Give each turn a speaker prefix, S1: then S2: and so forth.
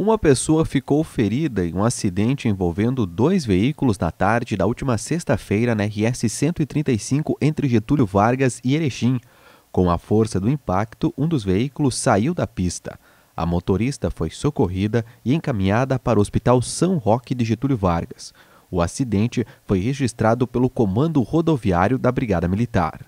S1: Uma pessoa ficou ferida em um acidente envolvendo dois veículos na tarde da última sexta-feira na RS 135 entre Getúlio Vargas e Erechim. Com a força do impacto, um dos veículos saiu da pista. A motorista foi socorrida e encaminhada para o Hospital São Roque de Getúlio Vargas. O acidente foi registrado pelo Comando Rodoviário da Brigada Militar.